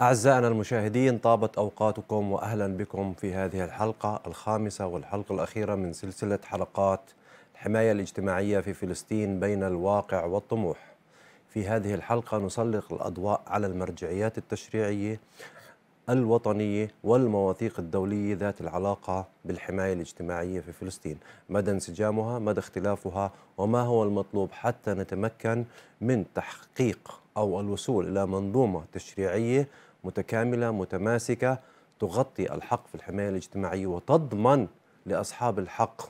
أعزائنا المشاهدين طابت أوقاتكم وأهلا بكم في هذه الحلقة الخامسة والحلقة الأخيرة من سلسلة حلقات الحماية الاجتماعية في فلسطين بين الواقع والطموح في هذه الحلقة نسلط الأضواء على المرجعيات التشريعية الوطنية والمواثيق الدولية ذات العلاقة بالحماية الاجتماعية في فلسطين مدى انسجامها مدى اختلافها وما هو المطلوب حتى نتمكن من تحقيق أو الوصول إلى منظومة تشريعية متكاملة متماسكة تغطي الحق في الحماية الاجتماعية وتضمن لأصحاب الحق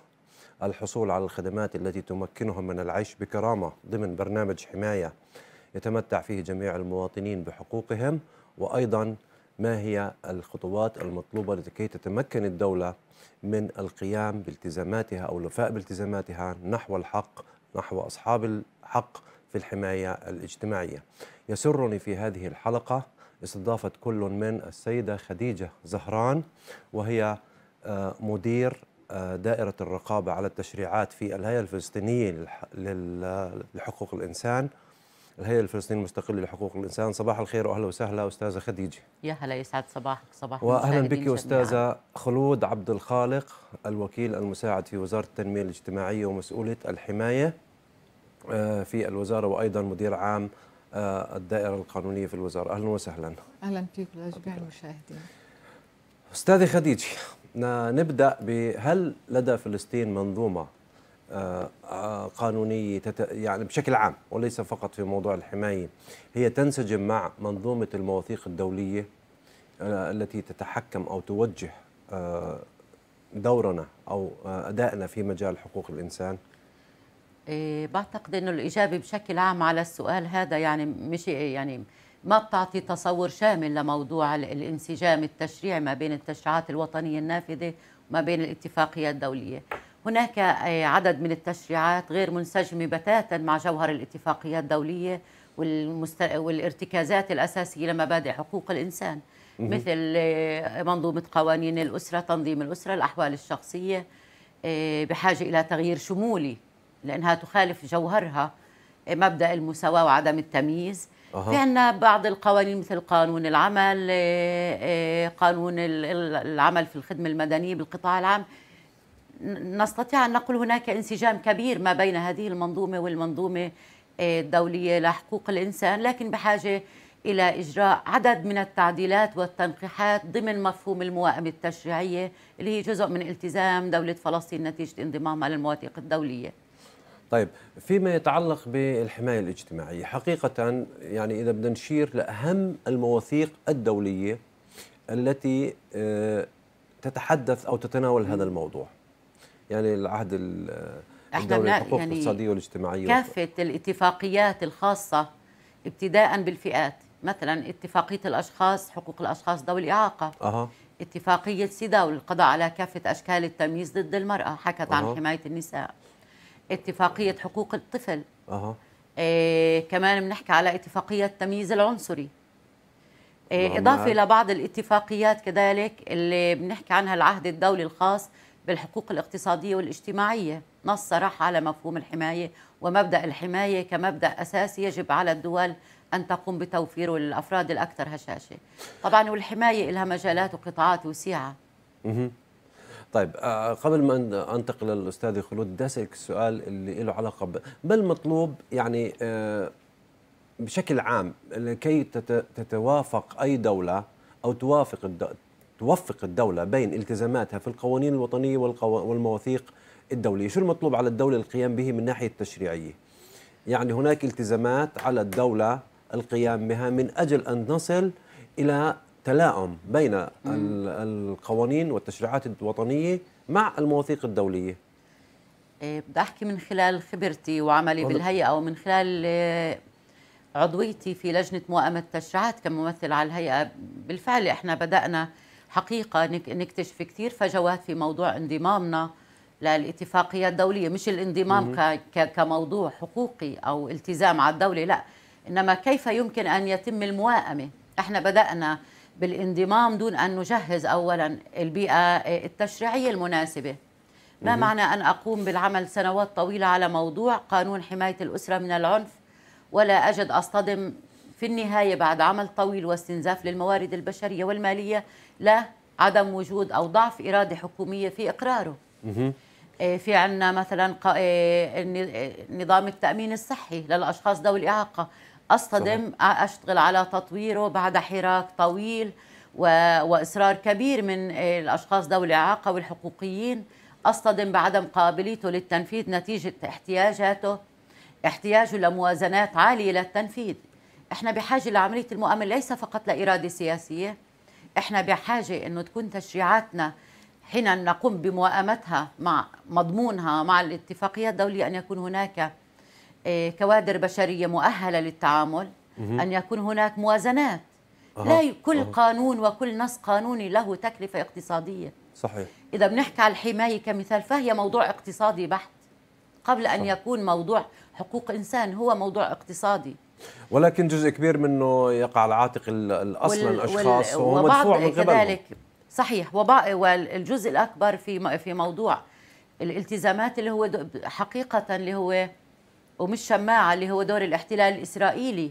الحصول على الخدمات التي تمكنهم من العيش بكرامة ضمن برنامج حماية يتمتع فيه جميع المواطنين بحقوقهم وأيضا ما هي الخطوات المطلوبة لكي تتمكن الدولة من القيام بالتزاماتها أو الوفاء بالتزاماتها نحو الحق نحو أصحاب الحق في الحماية الاجتماعية يسرني في هذه الحلقة استضافة كل من السيدة خديجة زهران وهي آه، مدير آه، دائرة الرقابة على التشريعات في الهيئة الفلسطينية لحقوق الإنسان الهيئة الفلسطينية المستقلة لحقوق الإنسان صباح الخير وأهلا وسهلا أستاذة خديجة يا هلا يسعد صباحك صباح وأهلا بك أستاذة خلود عبد الخالق الوكيل المساعد في وزارة التنمية الاجتماعية ومسؤولة الحماية آه، في الوزارة وأيضا مدير عام آه، الدائرة القانونية في الوزارة أهلا وسهلا أهلا فيك لجميع المشاهدين أستاذي خديجة نبدأ بهل لدى فلسطين منظومة آه، آه، قانونية يعني بشكل عام وليس فقط في موضوع الحماية هي تنسجم مع منظومة المواثيق الدولية التي تتحكم أو توجه دورنا أو أدائنا في مجال حقوق الإنسان إيه، بعتقد انه الاجابه بشكل عام على السؤال هذا يعني مش يعني ما بتعطي تصور شامل لموضوع الانسجام التشريعي ما بين التشريعات الوطنيه النافذه وما بين الاتفاقيات الدوليه. هناك إيه، عدد من التشريعات غير منسجمه بتاتا مع جوهر الاتفاقيات الدوليه والارتكازات الاساسيه لمبادئ حقوق الانسان مثل إيه، منظومه قوانين الاسره، تنظيم الاسره، الاحوال الشخصيه بحاجه الى تغيير شمولي لأنها تخالف جوهرها آه، مبدأ المساواة وعدم التمييز أه. في عندنا بعض القوانين مثل قانون العمل آه، آه، قانون العمل في الخدمة المدنية بالقطاع العام نستطيع أن نقول هناك انسجام كبير ما بين هذه المنظومة والمنظومة الدولية لحقوق الإنسان لكن بحاجة إلى إجراء عدد من التعديلات والتنقيحات ضمن مفهوم الموائمة التشريعية اللي هي جزء من التزام دولة فلسطين نتيجة انضمامها للمواثيق الدولية طيب فيما يتعلق بالحمايه الاجتماعيه حقيقه يعني اذا بدنا نشير لاهم المواثيق الدوليه التي آه، تتحدث او تتناول هذا الموضوع يعني العهد الدولي للحقوق يعني الاقتصاديه والاجتماعيه كافه الاتفاقيات الخاصه ابتداء بالفئات مثلا اتفاقيه الاشخاص حقوق الاشخاص ذوي الاعاقه أه. اتفاقيه سيداو للقضاء على كافه اشكال التمييز ضد المراه حكت أه. عن حمايه النساء اتفاقيه حقوق الطفل أه. آه كمان بنحكي على اتفاقيه التمييز العنصري آه نعم، اضافه نعم. لبعض الاتفاقيات كذلك اللي بنحكي عنها العهد الدولي الخاص بالحقوق الاقتصاديه والاجتماعيه نص صراحه على مفهوم الحمايه ومبدا الحمايه كمبدا اساسي يجب على الدول ان تقوم بتوفيره للافراد الاكثر هشاشه طبعا والحمايه لها مجالات وقطاعات وسيعه طيب آه، قبل ما انتقل للاستاذ خلود بدي اسالك السؤال اللي له علاقه ما المطلوب يعني آه، بشكل عام لكي تتوافق اي دوله او توافق الد... توفق الدولة بين التزاماتها في القوانين الوطنية والمواثيق الدولية شو المطلوب على الدولة القيام به من ناحية التشريعية يعني هناك التزامات على الدولة القيام بها من أجل أن نصل إلى تلاؤم بين القوانين والتشريعات الوطنيه مع المواثيق الدوليه إيه، بدي احكي من خلال خبرتي وعملي بالهيئه ومن خلال آه، عضويتي في لجنه موائمه التشريعات كممثل على الهيئه بالفعل احنا بدانا حقيقه نكتشف كثير فجوات في موضوع انضمامنا للاتفاقيات الدوليه مش الانضمام كموضوع حقوقي او التزام على الدوله لا انما كيف يمكن ان يتم الموائمه احنا بدانا بالانضمام دون أن نجهز أولا البيئة التشريعية المناسبة ما معنى أن أقوم بالعمل سنوات طويلة على موضوع قانون حماية الأسرة من العنف ولا أجد أصطدم في النهاية بعد عمل طويل واستنزاف للموارد البشرية والمالية لا عدم وجود أو ضعف إرادة حكومية في إقراره إيه، في عندنا مثلا إيه، إيه، نظام التأمين الصحي للأشخاص ذوي الإعاقة اصطدم صحيح. اشتغل على تطويره بعد حراك طويل و... واصرار كبير من الاشخاص ذوي الاعاقه والحقوقيين اصطدم بعدم قابليته للتنفيذ نتيجه احتياجاته احتياجه لموازنات عاليه للتنفيذ احنا بحاجه لعمليه المؤامره ليس فقط لاراده سياسيه احنا بحاجه انه تكون تشريعاتنا حين نقوم بموائمتها مع مضمونها مع الاتفاقيات الدوليه ان يكون هناك آه، كوادر بشريه مؤهله للتعامل ان يكون هناك موازنات لا كل قانون وكل نص قانوني له تكلفه اقتصاديه صحيح اذا بنحكي على الحمايه كمثال فهي موضوع اقتصادي بحت قبل ان صح. يكون موضوع حقوق انسان هو موضوع اقتصادي ولكن جزء كبير منه يقع على عاتق اصلا الاشخاص وهو مدفوع من قبلهم صحيح والجزء الاكبر في في موضوع الالتزامات اللي هو حقيقه اللي هو ومش شماعه اللي هو دور الاحتلال الاسرائيلي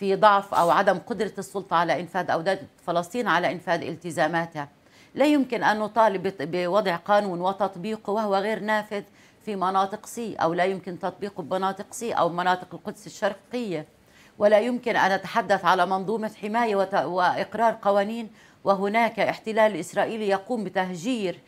في ضعف او عدم قدره السلطه على انفاذ او فلسطين على انفاذ التزاماتها. لا يمكن ان نطالب بوضع قانون وتطبيقه وهو غير نافذ في مناطق سي او لا يمكن تطبيقه بمناطق سي او مناطق القدس الشرقيه. ولا يمكن ان اتحدث على منظومه حمايه واقرار قوانين وهناك احتلال اسرائيلي يقوم بتهجير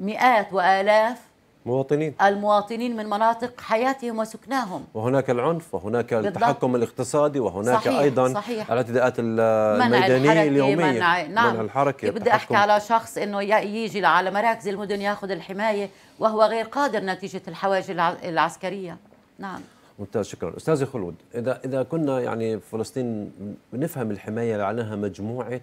مئات والاف مواطنين المواطنين من مناطق حياتهم وسكناهم وهناك العنف وهناك بالضبط. التحكم الاقتصادي وهناك صحيح. أيضا صحيح. الاعتداءات الميدانية اليومية منع, نعم. منع الحركة بدي أحكي على شخص أنه يجي على مراكز المدن يأخذ الحماية وهو غير قادر نتيجة الحواجز العسكرية نعم ممتاز شكرا استاذ خلود اذا اذا كنا يعني فلسطين بنفهم الحمايه لانها مجموعه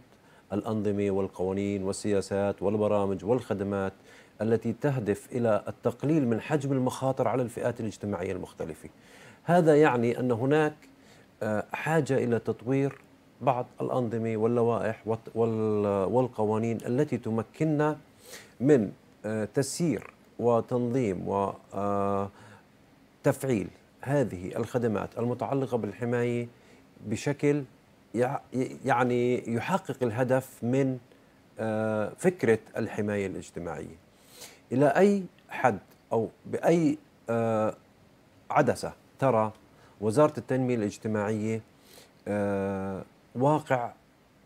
الأنظمة والقوانين والسياسات والبرامج والخدمات التي تهدف إلى التقليل من حجم المخاطر على الفئات الاجتماعية المختلفة هذا يعني أن هناك آه، حاجة إلى تطوير بعض الأنظمة واللوائح والقوانين التي تمكننا من آه، تسيير وتنظيم وتفعيل آه، هذه الخدمات المتعلقة بالحماية بشكل يعني يحقق الهدف من آه، فكرة الحماية الاجتماعية إلى أي حد أو بأي آه، عدسة ترى وزارة التنمية الاجتماعية آه، واقع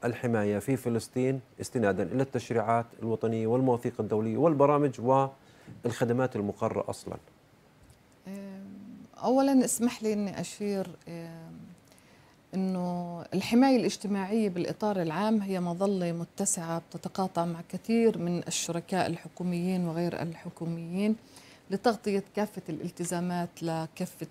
الحماية في فلسطين استنادا إلى التشريعات الوطنية والمواثيق الدولية والبرامج والخدمات المقرة أصلا أولا اسمح لي أني أشير انه الحمايه الاجتماعيه بالاطار العام هي مظله متسعه بتتقاطع مع كثير من الشركاء الحكوميين وغير الحكوميين لتغطيه كافه الالتزامات لكافه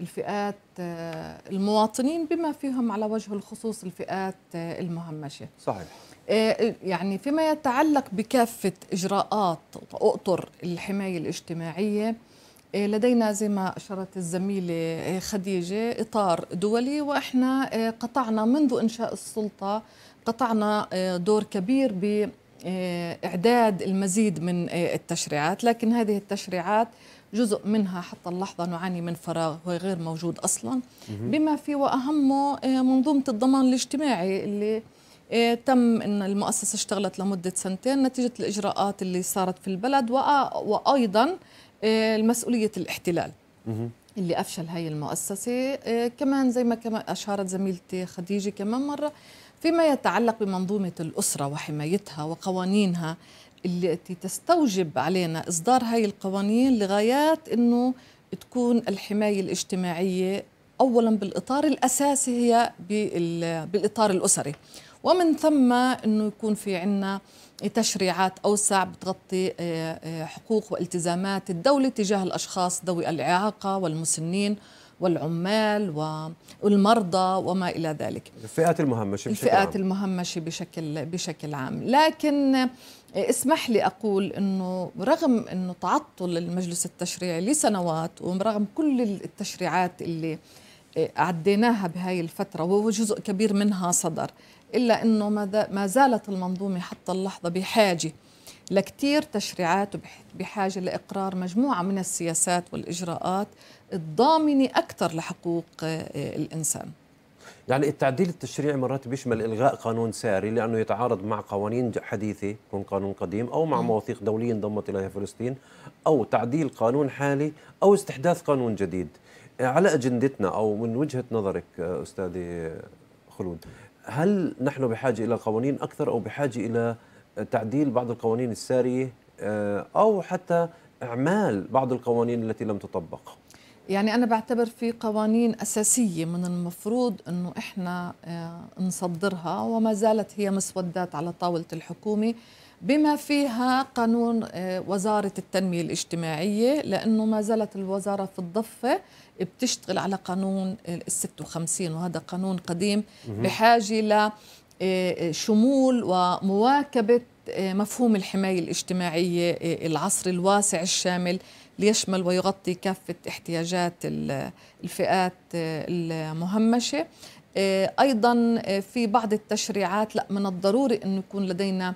الفئات آه، المواطنين بما فيهم على وجه الخصوص الفئات آه، المهمشه. صحيح. آه، يعني فيما يتعلق بكافه اجراءات واطر الحمايه الاجتماعيه إيه، لدينا زي ما أشرت الزميلة إيه، خديجة إطار دولي وإحنا إيه، قطعنا منذ إنشاء السلطة قطعنا دور كبير باعداد المزيد من التشريعات لكن هذه التشريعات جزء منها حتى اللحظة نعاني من فراغ هو غير موجود أصلا بما في وأهمه منظومة الضمان الاجتماعي اللي تم ان المؤسسه اشتغلت لمده سنتين نتيجه الاجراءات اللي صارت في البلد وايضا آه، المسؤولية الاحتلال اللي أفشل هاي المؤسسة آه، كمان زي ما أشارت زميلتي خديجة كمان مرة فيما يتعلق بمنظومة الأسرة وحمايتها وقوانينها التي تستوجب علينا إصدار هاي القوانين لغايات أنه تكون الحماية الاجتماعية أولا بالإطار الأساسي هي بالإطار الأسري ومن ثم أنه يكون في عندنا تشريعات أوسع بتغطي آه، آه، حقوق والتزامات الدولة تجاه الأشخاص ذوي الإعاقة والمسنين والعمال والمرضى وما إلى ذلك الفئات المهمشة بشكل الفئات عام. المهمشة بشكل, بشكل عام لكن آه، اسمح لي أقول أنه رغم أنه تعطل المجلس التشريعي لسنوات ورغم كل التشريعات اللي عديناها بهاي الفترة وجزء كبير منها صدر إلا أنه ما زالت المنظومة حتى اللحظة بحاجة لكتير تشريعات بحاجة لإقرار مجموعة من السياسات والإجراءات الضامنة أكثر لحقوق آه، الإنسان يعني التعديل التشريعي مرات بيشمل الغاء قانون ساري لانه يتعارض مع قوانين حديثه يكون قانون قديم او مع مواثيق دوليه انضمت اليها فلسطين او تعديل قانون حالي او استحداث قانون جديد آه، على اجندتنا او من وجهه نظرك آه، استاذي خلود هل نحن بحاجة إلى قوانين أكثر أو بحاجة إلى تعديل بعض القوانين السارية آه، أو حتى إعمال بعض القوانين التي لم تطبق؟ يعني أنا بعتبر في قوانين أساسية من المفروض أنه إحنا آه، نصدرها وما زالت هي مسودات على طاولة الحكومة بما فيها قانون آه، وزارة التنمية الاجتماعية لأنه ما زالت الوزارة في الضفة بتشتغل على قانون ال 56 وهذا قانون قديم بحاجه لشمول آه، آه، ومواكبه آه، مفهوم الحمايه الاجتماعيه العصري الواسع الشامل ليشمل ويغطي كافه احتياجات الفئات المهمشه ايضا في بعض التشريعات لا من الضروري انه يكون لدينا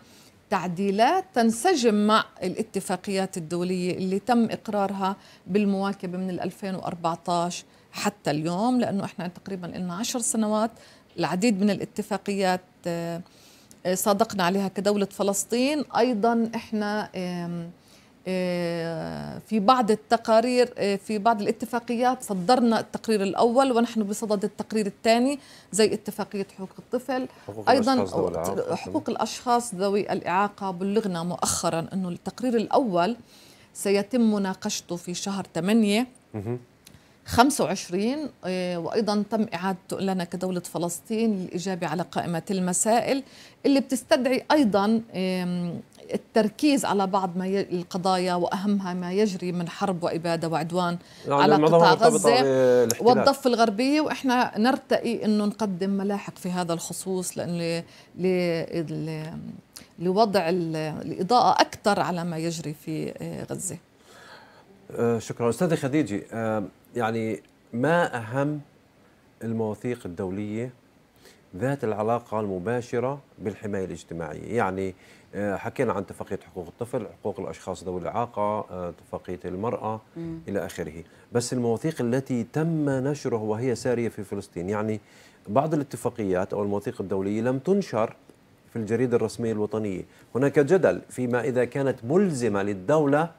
تعديلات تنسجم مع الاتفاقيات الدولية اللي تم إقرارها بالمواكبة من 2014 حتى اليوم لأنه إحنا تقريبا لنا عشر سنوات العديد من الاتفاقيات آه، صادقنا عليها كدولة فلسطين أيضا إحنا آه، في بعض التقارير آه، في بعض الاتفاقيات صدرنا التقرير الاول ونحن بصدد التقرير الثاني زي اتفاقيه حقوق الطفل حقوق ايضا حقوق الاشخاص ذوي الاعاقه بلغنا مؤخرا انه التقرير الاول سيتم مناقشته في شهر 8 25 آه، وايضا تم اعادته لنا كدوله فلسطين للاجابه على قائمه المسائل اللي بتستدعي ايضا التركيز على بعض ما ي... القضايا واهمها ما يجري من حرب واباده وعدوان يعني على قطاع غزه والضفه الغربيه واحنا نرتقي انه نقدم ملاحق في هذا الخصوص لان ل... ل... لوضع ال... الاضاءه اكثر على ما يجري في آه، غزه آه شكرا استاذه خديجه آه يعني ما اهم المواثيق الدوليه ذات العلاقه المباشره بالحمايه الاجتماعيه يعني آه، حكينا عن اتفاقيه حقوق الطفل، حقوق الاشخاص ذوي الاعاقه، آه، اتفاقيه المراه مم. الى اخره، بس المواثيق التي تم نشرها وهي ساريه في فلسطين، يعني بعض الاتفاقيات او المواثيق الدوليه لم تنشر في الجريده الرسميه الوطنيه، هناك جدل فيما اذا كانت ملزمه للدوله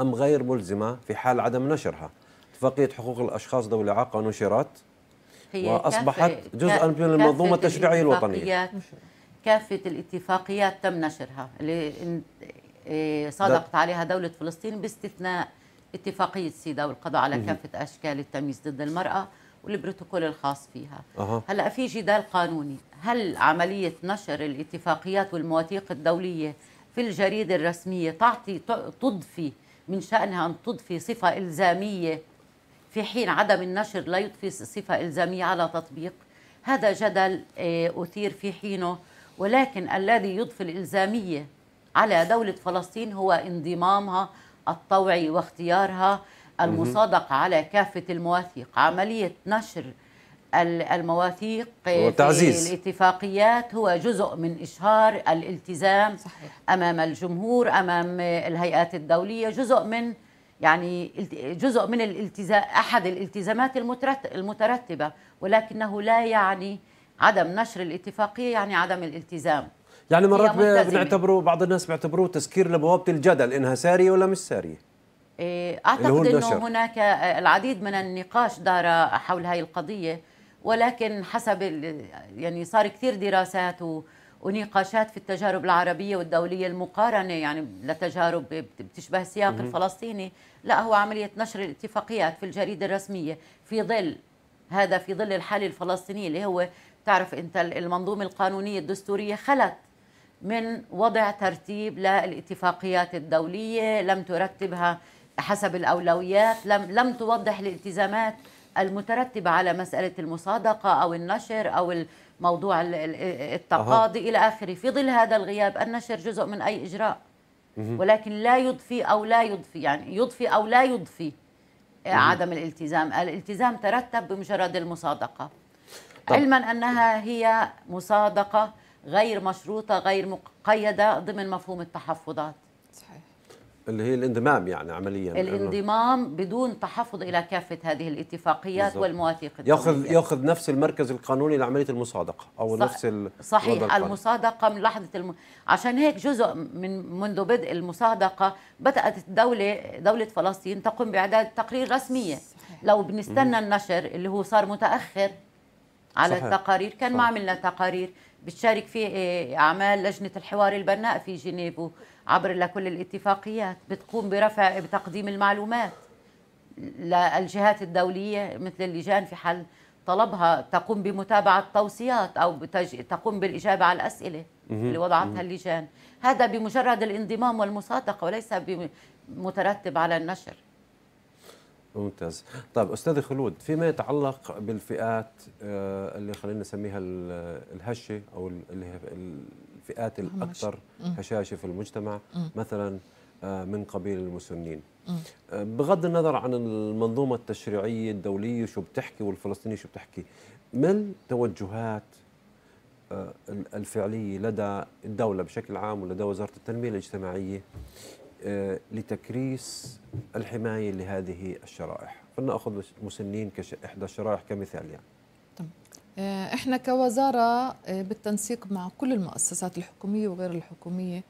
ام غير ملزمه في حال عدم نشرها. اتفاقيه حقوق الاشخاص ذوي الاعاقه نشرت هي واصبحت جزءا من المنظومه التشريعيه الوطنيه. كافة الاتفاقيات تم نشرها اللي إيه، صادقت عليها دولة فلسطين باستثناء اتفاقية سيدا والقضاء على كافة أشكال التمييز ضد المرأة والبروتوكول الخاص فيها أه. هلأ في جدال قانوني هل عملية نشر الاتفاقيات والمواثيق الدولية في الجريدة الرسمية تعطي تضفي من شأنها أن تضفي صفة إلزامية في حين عدم النشر لا يضفي صفة إلزامية على تطبيق هذا جدل إيه، أثير في حينه ولكن الذي يضفي الإلزامية على دولة فلسطين هو انضمامها الطوعي واختيارها المصادقة على كافة المواثيق عملية نشر المواثيق وتعزيز. في الاتفاقيات هو جزء من إشهار الالتزام صحيح. أمام الجمهور أمام الهيئات الدولية جزء من يعني جزء من الالتزام أحد الالتزامات المترتبة ولكنه لا يعني عدم نشر الاتفاقيه يعني عدم الالتزام يعني مرات بنعتبره بعض الناس بيعتبروه تسكير لبوابه الجدل انها ساريه ولا مش ساريه إيه، اعتقد انه هناك آه، العديد من النقاش دار حول هذه القضيه ولكن حسب يعني صار كثير دراسات ونقاشات في التجارب العربيه والدوليه المقارنه يعني لتجارب بتشبه السياق الفلسطيني لا هو عمليه نشر الاتفاقيات في الجريده الرسميه في ظل هذا في ظل الحالة الفلسطينية اللي هو تعرف انت المنظومه القانونيه الدستوريه خلت من وضع ترتيب للاتفاقيات الدوليه لم ترتبها حسب الاولويات لم لم توضح الالتزامات المترتبه على مساله المصادقه او النشر او موضوع التقاضي أه. الى اخره في ظل هذا الغياب النشر جزء من اي اجراء ولكن لا يضفي او لا يضفي يعني يضفي او لا يضفي عدم الالتزام الالتزام ترتب بمجرد المصادقه طب. علما أنها هي مصادقة غير مشروطة غير مقيدة ضمن مفهوم التحفظات صحيح اللي هي الانضمام يعني عمليا الانضمام بدون تحفظ الى كافه هذه الاتفاقيات بالزبط. والمواثيق الدولية. ياخذ ياخذ نفس المركز القانوني لعمليه المصادقه او صح نفس ال... صحيح المصادقه من لحظه الم... عشان هيك جزء من منذ بدء المصادقه بدات الدوله دوله فلسطين تقوم باعداد تقرير رسميه صحيح. لو بنستنى النشر اللي هو صار متاخر على صحيح. التقارير كان صحيح. ما عملنا تقارير بتشارك في إيه، اعمال لجنه الحوار البناء في جنيف عبر لكل الاتفاقيات بتقوم برفع بتقديم المعلومات للجهات الدوليه مثل اللجان في حل طلبها تقوم بمتابعه توصيات او بتج... تقوم بالاجابه على الاسئله اللي وضعتها اللجان هذا بمجرد الانضمام والمصادقه وليس بمترتب على النشر ممتاز طيب استاذ خلود فيما يتعلق بالفئات آه، اللي خلينا نسميها الهشه او الفئات الاكثر هشاشه في المجتمع مثلا آه، من قبيل المسنين آه، بغض النظر عن المنظومه التشريعيه الدوليه شو بتحكي والفلسطينيه شو بتحكي ما التوجهات الفعليه لدى الدوله بشكل عام ولدى وزاره التنميه الاجتماعيه آه، لتكريس الحماية لهذه الشرائح فلنأخذ المسنين كإحدى الشرائح كمثال يعني. آه، احنا كوزارة آه، بالتنسيق مع كل المؤسسات الحكومية وغير الحكومية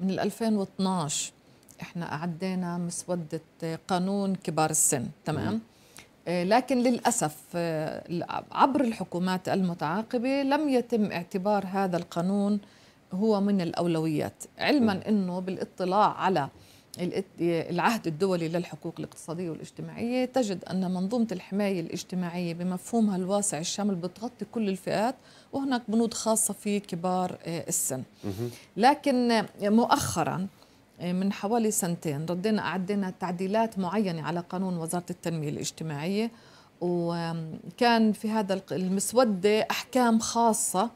من 2012 احنا أعدينا مسودة قانون كبار السن تمام؟ لكن للأسف عبر الحكومات المتعاقبة لم يتم اعتبار هذا القانون هو من الأولويات علما أنه بالاطلاع على العهد الدولي للحقوق الاقتصادية والاجتماعية تجد أن منظومة الحماية الاجتماعية بمفهومها الواسع الشامل بتغطي كل الفئات وهناك بنود خاصة في كبار آه، السن لكن آه، مؤخرا آه، من حوالي سنتين ردينا أعدينا تعديلات معينة على قانون وزارة التنمية الاجتماعية وكان في هذا المسودة أحكام خاصة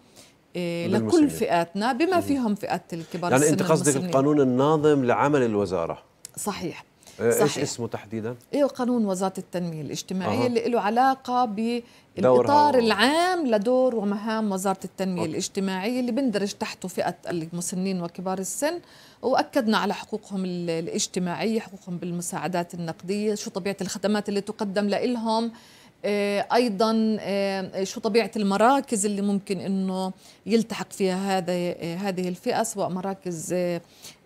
إيه، لكل فئاتنا بما فيهم فئه الكبار يعني انت قصدك القانون الناظم لعمل الوزاره صحيح إيه، صحيح. ايش اسمه تحديدا؟ ايوه قانون وزاره التنميه الاجتماعيه أه. اللي له علاقه بالاطار العام لدور ومهام وزاره التنميه أوكي. الاجتماعيه اللي بندرج تحته فئه المسنين وكبار السن واكدنا على حقوقهم الاجتماعيه، حقوقهم بالمساعدات النقديه، شو طبيعه الخدمات اللي تقدم لهم آه، ايضا آه، شو طبيعه المراكز اللي ممكن انه يلتحق فيها هذا آه، هذه الفئه سواء مراكز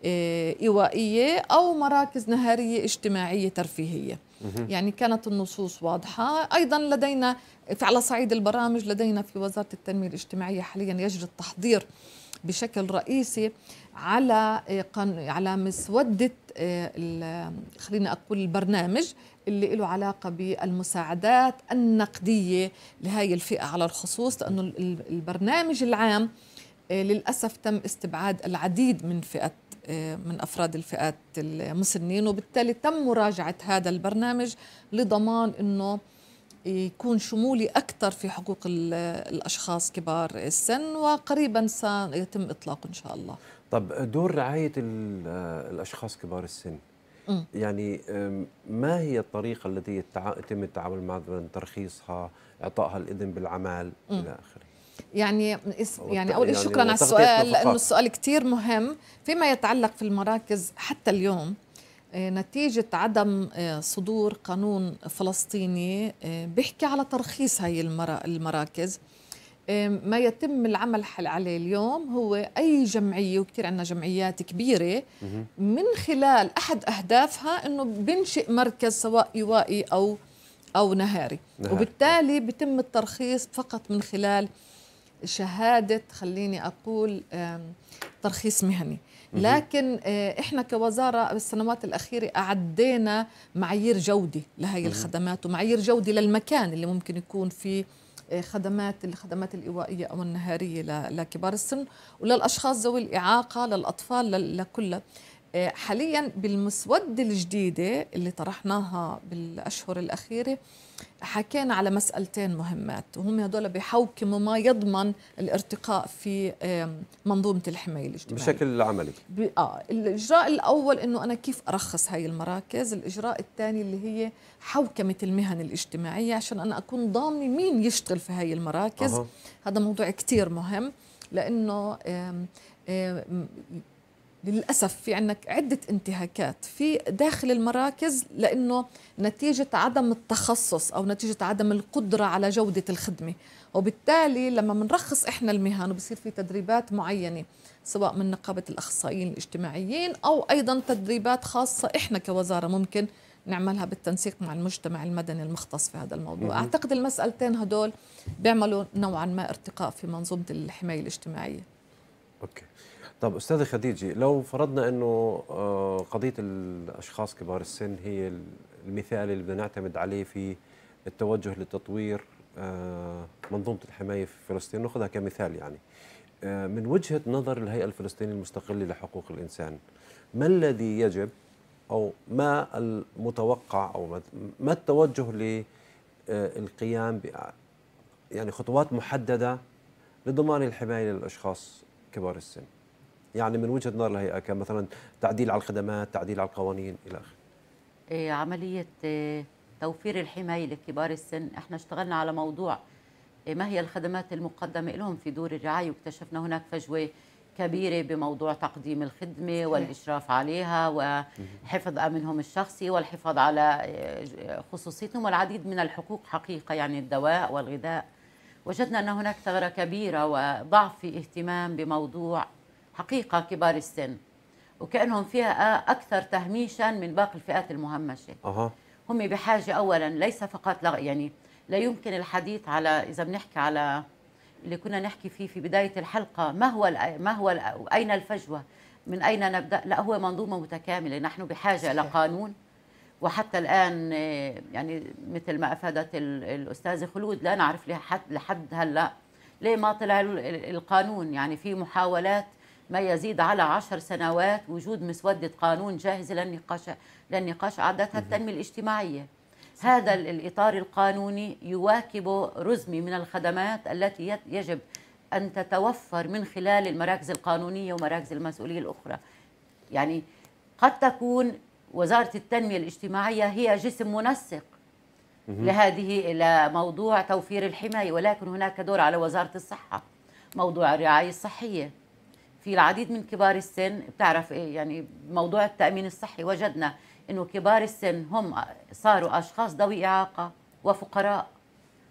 ايوائيه او مراكز نهاريه اجتماعيه ترفيهيه يعني كانت النصوص واضحه ايضا لدينا على صعيد البرامج لدينا في وزاره التنميه الاجتماعيه حاليا يجري التحضير بشكل رئيسي على على مسوده خليني اقول البرنامج اللي له علاقة بالمساعدات النقدية لهي الفئة على الخصوص لأنه البرنامج العام آه، للأسف تم استبعاد العديد من فئة آه، من أفراد الفئات المسنين وبالتالي تم مراجعة هذا البرنامج لضمان أنه يكون شمولي أكثر في حقوق الأشخاص كبار السن وقريبا سيتم إطلاقه إن شاء الله طب دور رعاية آه، الأشخاص كبار السن يعني ما هي الطريقة التي يتم التعامل مع ترخيصها إعطائها الإذن بالعمل إلى آخره يعني يعني اول يعني شكرا على السؤال لانه السؤال كثير مهم فيما يتعلق في المراكز حتى اليوم آه، نتيجة عدم آه، صدور قانون فلسطيني آه، بيحكي على ترخيص هاي المراكز إيه، ما يتم العمل عليه اليوم هو أي جمعية وكثير عندنا جمعيات كبيرة من خلال أحد أهدافها أنه بنشئ مركز سواء ايوائي أو أو نهاري نهار. وبالتالي بتم الترخيص فقط من خلال شهادة خليني أقول إيه، ترخيص مهني لكن إيه، احنا كوزاره بالسنوات الاخيره اعدينا معايير جوده لهي الخدمات ومعايير جوده للمكان اللي ممكن يكون فيه خدمات الخدمات الإيوائية أو النهارية لكبار السن وللأشخاص ذوي الإعاقة للأطفال لكل آه، حاليا بالمسودة الجديدة اللي طرحناها بالأشهر الأخيرة حكينا على مسألتين مهمات وهم هدول بيحوكموا ما يضمن الارتقاء في آه، منظومة الحماية الاجتماعية بشكل عملي ب... آه الإجراء الأول أنه أنا كيف أرخص هاي المراكز الإجراء الثاني اللي هي حوكمة المهن الاجتماعية عشان أنا أكون ضامنة مين يشتغل في هاي المراكز أه. هذا موضوع كتير مهم لأنه للأسف في عندك عدة انتهاكات في داخل المراكز لأنه نتيجة عدم التخصص أو نتيجة عدم القدرة على جودة الخدمة وبالتالي لما بنرخص إحنا المهن وبصير في تدريبات معينة سواء من نقابة الأخصائيين الاجتماعيين أو أيضا تدريبات خاصة إحنا كوزارة ممكن نعملها بالتنسيق مع المجتمع المدني المختص في هذا الموضوع أعتقد المسألتين هدول بيعملوا نوعا ما ارتقاء في منظومة الحماية الاجتماعية أوكي. طب استاذ خديجه لو فرضنا انه آه، قضيه الاشخاص كبار السن هي المثال اللي بدنا نعتمد عليه في التوجه لتطوير آه، منظومه الحمايه في فلسطين ناخذها كمثال يعني آه، من وجهه نظر الهيئه الفلسطينيه المستقله لحقوق الانسان ما الذي يجب او ما المتوقع او ما التوجه للقيام يعني خطوات محدده لضمان الحمايه للاشخاص كبار السن يعني من وجهه نظر الهيئه كمثلا تعديل على الخدمات، تعديل على القوانين الى اخره. إيه، عمليه آه، توفير الحمايه لكبار السن، احنا اشتغلنا على موضوع آه، ما هي الخدمات المقدمه لهم في دور الرعايه واكتشفنا هناك فجوه كبيره بموضوع تقديم الخدمه والاشراف عليها وحفظ امنهم الشخصي والحفاظ على آه، خصوصيتهم والعديد من الحقوق حقيقه يعني الدواء والغذاء وجدنا ان هناك ثغره كبيره وضعف في اهتمام بموضوع حقيقة كبار السن وكأنهم فيها أكثر تهميشا من باقي الفئات المهمشة أوه. هم بحاجة أولا ليس فقط لغ... يعني لا يمكن الحديث على إذا بنحكي على اللي كنا نحكي فيه في بداية الحلقة ما هو الأ... ما هو الأ... أين الفجوة من أين نبدأ لا هو منظومة متكاملة نحن بحاجة صحيح. إلى قانون وحتى الآن يعني مثل ما أفادت الأستاذة خلود لا نعرف لحد لحد هلا ليه ما طلع القانون يعني في محاولات ما يزيد على عشر سنوات وجود مسودة قانون جاهز للنقاش للنقاش عادتها التنمية الاجتماعية هذا الإطار القانوني يواكب رزمة من الخدمات التي يجب أن تتوفر من خلال المراكز القانونية ومراكز المسؤولية الأخرى يعني قد تكون وزارة التنمية الاجتماعية هي جسم منسق لهذه إلى موضوع توفير الحماية ولكن هناك دور على وزارة الصحة موضوع الرعاية الصحية في العديد من كبار السن بتعرف إيه يعني موضوع التامين الصحي وجدنا انه كبار السن هم صاروا اشخاص ذوي اعاقه وفقراء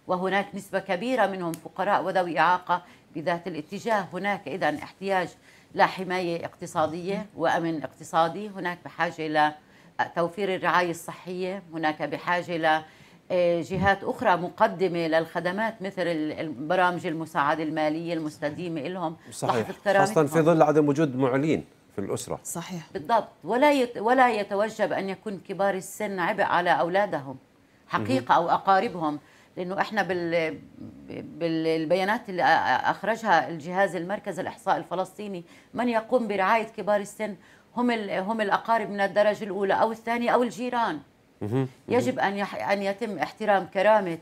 وهناك نسبه كبيره منهم فقراء وذوي اعاقه بذات الاتجاه هناك اذا احتياج لحمايه اقتصاديه وامن اقتصادي هناك بحاجه لتوفير الرعايه الصحيه هناك بحاجه آه، جهات أخرى مقدمة للخدمات مثل برامج المساعدة المالية المستديمة لهم صحيح خاصة في ظل عدم وجود معلين في الأسرة صحيح بالضبط ولا يت ولا يتوجب أن يكون كبار السن عبء على أولادهم حقيقة أو أقاربهم لأنه إحنا بال بالبيانات اللي أخرجها الجهاز المركز الإحصاء الفلسطيني من يقوم برعاية كبار السن هم هم الأقارب من الدرجة الأولى أو الثانية أو الجيران يجب أن أن يتم احترام كرامة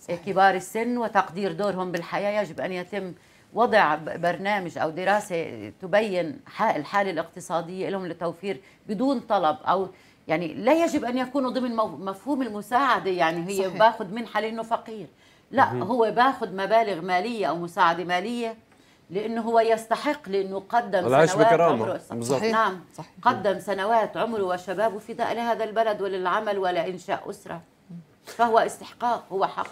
صحيح. كبار السن وتقدير دورهم بالحياة يجب أن يتم وضع برنامج أو دراسة تبين الحالة الاقتصادية لهم لتوفير بدون طلب أو يعني لا يجب أن يكونوا ضمن مفهوم المساعدة يعني هي باخذ منحة لأنه فقير لا هو باخذ مبالغ مالية أو مساعدة مالية لانه هو يستحق لانه قدم العيش سنوات بكرامة. عمره صحيح. نعم صحيح. قدم سنوات عمره وشبابه فداء لهذا البلد وللعمل ولانشاء اسره فهو استحقاق هو حق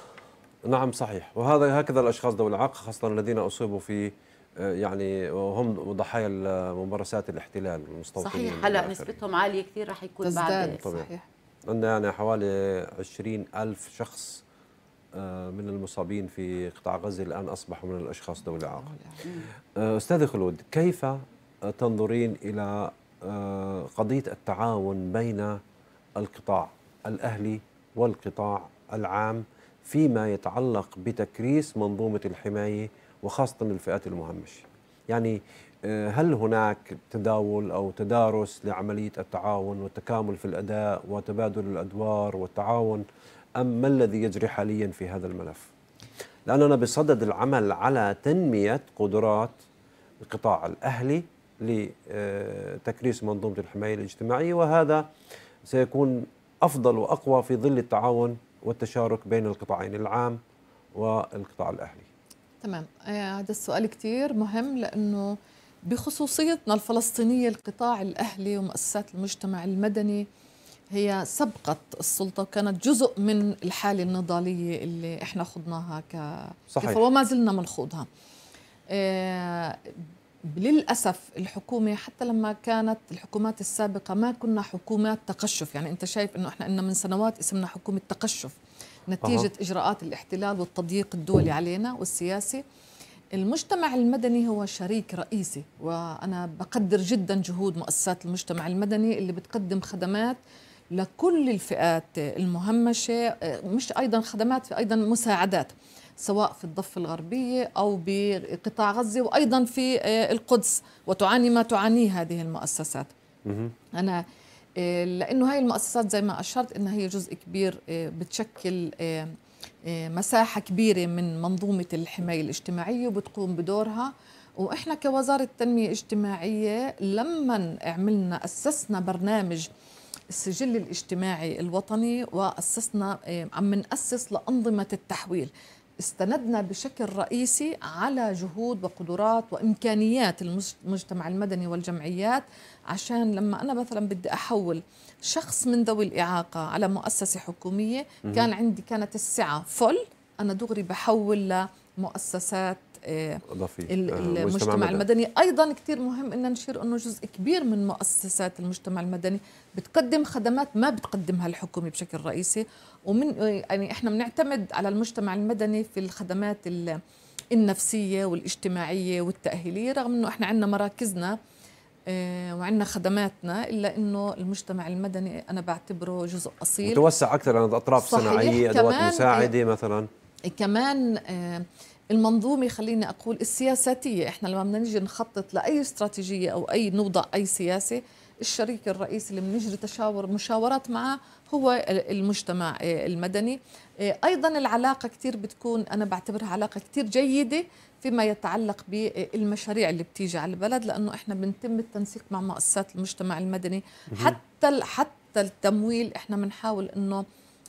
نعم صحيح وهذا هكذا الاشخاص ذوي الاعاقه خاصه الذين اصيبوا في آه، يعني وهم ضحايا ممارسات الاحتلال المستوطنين صحيح هلا نسبتهم عاليه كثير راح يكون بعد صحيح عندنا يعني حوالي 20000 شخص آه، من المصابين في قطاع غزة الآن أصبحوا من الأشخاص ذوي الإعاقة آه، أستاذ خلود كيف آه، تنظرين إلى قضية التعاون بين القطاع الأهلي والقطاع العام فيما يتعلق بتكريس منظومة الحماية وخاصة الفئات المهمشة يعني هل هناك تداول او تدارس لعمليه التعاون والتكامل في الاداء وتبادل الادوار والتعاون ام ما الذي يجري حاليا في هذا الملف؟ لاننا بصدد العمل على تنميه قدرات القطاع الاهلي لتكريس منظومه الحمايه الاجتماعيه وهذا سيكون افضل واقوى في ظل التعاون والتشارك بين القطاعين العام والقطاع الاهلي. تمام آه، هذا السؤال كثير مهم لانه بخصوصيتنا الفلسطينية القطاع الأهلي ومؤسسات المجتمع المدني هي سبقت السلطة وكانت جزء من الحالة النضالية اللي احنا خضناها ك... صحيح. وما زلنا منخوضها آه للأسف الحكومة حتى لما كانت الحكومات السابقة ما كنا حكومات تقشف يعني أنت شايف أنه إحنا إن من سنوات اسمنا حكومة تقشف نتيجة أه. إجراءات الاحتلال والتضييق الدولي علينا والسياسي المجتمع المدني هو شريك رئيسي وأنا بقدر جدا جهود مؤسسات المجتمع المدني اللي بتقدم خدمات لكل الفئات المهمشة مش أيضا خدمات أيضا مساعدات سواء في الضفة الغربية أو بقطاع غزة وأيضا في آه، القدس وتعاني ما تعانيه هذه المؤسسات أنا آه، لأنه هاي المؤسسات زي ما أشرت أنها هي جزء كبير آه، بتشكل إيه، مساحة كبيرة من منظومة الحماية الاجتماعية وبتقوم بدورها وإحنا كوزارة تنمية اجتماعية لما عملنا أسسنا برنامج السجل الاجتماعي الوطني وأسسنا إيه، عم نأسس لأنظمة التحويل استندنا بشكل رئيسي على جهود وقدرات وامكانيات المجتمع المدني والجمعيات عشان لما انا مثلا بدي احول شخص من ذوي الاعاقه على مؤسسه حكوميه كان عندي كانت السعه فل انا دغري بحول لمؤسسات آه، آه، المجتمع المدني ايضا كثير مهم ان نشير انه جزء كبير من مؤسسات المجتمع المدني بتقدم خدمات ما بتقدمها الحكومه بشكل رئيسي ومن يعني احنا بنعتمد على المجتمع المدني في الخدمات النفسيه والاجتماعيه والتاهيليه رغم انه احنا عندنا مراكزنا آه، وعندنا خدماتنا الا انه المجتمع المدني انا بعتبره جزء اصيل متوسع اكثر عن اطراف صناعيه ادوات مساعده إيه، مثلا إيه، كمان المنظومة خليني أقول السياساتية إحنا لما بدنا نيجي نخطط لأي استراتيجية أو أي نوضع أي سياسة الشريك الرئيسي اللي بنجري تشاور مشاورات معه هو المجتمع آه، المدني آه، أيضا العلاقة كثير بتكون أنا بعتبرها علاقة كثير جيدة فيما يتعلق بالمشاريع اللي بتيجي على البلد لأنه إحنا بنتم التنسيق مع مؤسسات المجتمع المدني حتى حتى التمويل إحنا بنحاول إنه